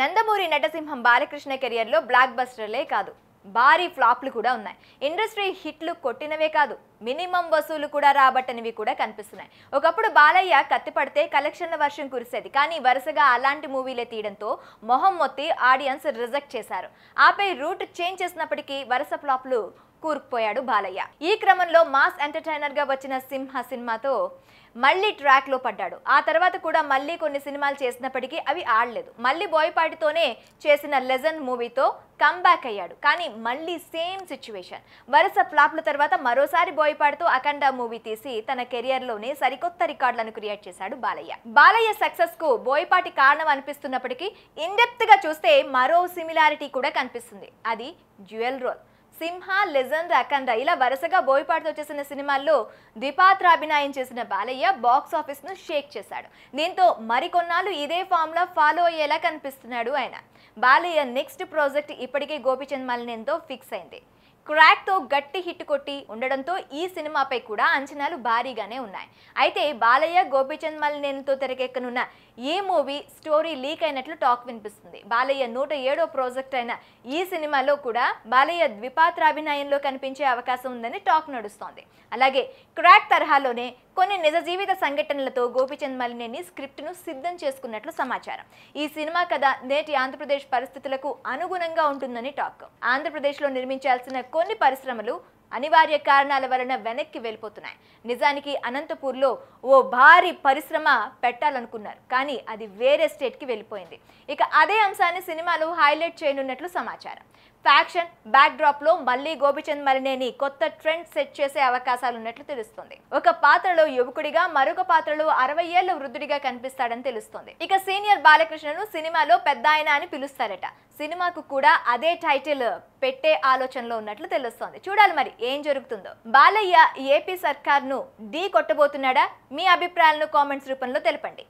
నందమూరి నటసింహం బాలకృష్ణ కెరియర్లో బ్లాక్ బస్టర్లే కాదు భారీ ఫ్లాప్లు కూడా ఉన్నాయి ఇండస్ట్రీ హిట్లు కొట్టినవే కాదు మినిమం వసూలు కూడా రాబట్టనివి కూడా కనిపిస్తున్నాయి ఒకప్పుడు బాలయ్య కత్తి పడితే కలెక్షన్ల వర్షం కురిసేది కానీ వరుసగా అలాంటి మూవీలే తీయడంతో మొహం మొత్తి ఆడియన్స్ రిజెక్ట్ చేశారు ఆపై రూట్ చేంజ్ చేసినప్పటికీ వరుస ఫ్లాప్లు కూరుకుపోయాడు బాలయ్య ఈ క్రమంలో మాస్ ఎంటర్టైనర్గా వచ్చిన సింహ సినిమాతో మళ్ళీ ట్రాక్లో పడ్డాడు ఆ తర్వాత కూడా మళ్ళీ కొన్ని సినిమాలు చేసినప్పటికీ అవి ఆడలేదు మళ్ళీ బోయపాటితోనే చేసిన లెజన్ మూవీతో కమ్బ్యాక్ అయ్యాడు కానీ మళ్ళీ సేమ్ సిచ్యువేషన్ వరుస ఫ్లాప్ల తర్వాత మరోసారి బోయపాటితో అఖండ మూవీ తీసి తన కెరియర్లోనే సరికొత్త రికార్డులను క్రియేట్ చేశాడు బాలయ్య బాలయ్య సక్సెస్కు బోయపాటి కారణం అనిపిస్తున్నప్పటికీ గా చూస్తే మరో సిమిలారిటీ కూడా కనిపిస్తుంది అది dual role Simha Legend Akhanda ఇలా వరుసగా బోయపాటితో చేసిన సినిమాల్లో ద్విపాత్రాభినయం చేసిన బాలయ్య బాక్స్ ఆఫీస్ను షేక్ చేశాడు దీంతో మరికొన్నాళ్ళు ఇదే ఫామ్లో ఫాలో అయ్యేలా కనిపిస్తున్నాడు ఆయన బాలయ్య నెక్స్ట్ ప్రాజెక్ట్ ఇప్పటికే గోపిచంద్ మలినేంతో ఫిక్స్ అయింది క్రాక్తో గట్టి హిట్ కొట్టి ఉండడంతో ఈ సినిమాపై కూడా అంచనాలు భారీగానే ఉన్నాయి అయితే బాలయ్య గోపీచంద్ మల్నేనితో తెరకెక్కనున్న ఏ మూవీ స్టోరీ లీక్ అయినట్లు టాక్ వినిపిస్తుంది బాలయ్య నూట ఏడో ప్రాజెక్ట్ అయిన ఈ సినిమాలో కూడా బాలయ్య ద్విపాత్ర అభినయంలో కనిపించే అవకాశం ఉందని టాక్ నడుస్తోంది అలాగే క్రాక్ తరహాలోనే కొన్ని నిజ జీవిత సంఘటనలతో గోపీచంద్ మలినేని స్క్రిప్ట్ను సిద్ధం చేసుకున్నట్లు సమాచారం ఈ సినిమా కథ నేటి ఆంధ్రప్రదేశ్ పరిస్థితులకు అనుగుణంగా ఉంటుందని టాక్ ఆంధ్రప్రదేశ్లో నిర్మించాల్సిన కొన్ని పరిశ్రమలు అనివార్య కారణాల వలన వెనక్కి వెళ్ళిపోతున్నాయి నిజానికి అనంతపూర్లో ఓ భారీ పరిశ్రమ పెట్టాలనుకున్నారు కానీ అది వేరే స్టేట్కి వెళ్ళిపోయింది ఇక అదే అంశాన్ని సినిమాలో హైలైట్ చేయనున్నట్లు సమాచారం ఫ్యాక్షన్ బ్యాక్ డ్రాప్ లో మళ్ళీ గోపిచంద్ మలినేని కొత్త ట్రెండ్ సెట్ చేసే అవకాశాలు ఉన్నట్లు తెలుస్తుంది ఒక పాత్రలో యువకుడిగా మరొక పాత్రలో అరవై ఏళ్ల వృద్ధుడిగా కనిపిస్తాడని తెలుస్తుంది ఇక సీనియర్ బాలకృష్ణను సినిమాలో పెద్ద ఆయన అని పిలుస్తారట సినిమాకు కూడా అదే టైటిల్ పెట్టే ఆలోచనలో ఉన్నట్లు తెలుస్తోంది చూడాలి మరి ఏం జరుగుతుందో బాలయ్య ఏపీ సర్కార్ను ఢీ కొట్టబోతున్నాడా మీ అభిప్రాయాలను కామెంట్స్ రూపంలో తెలపండి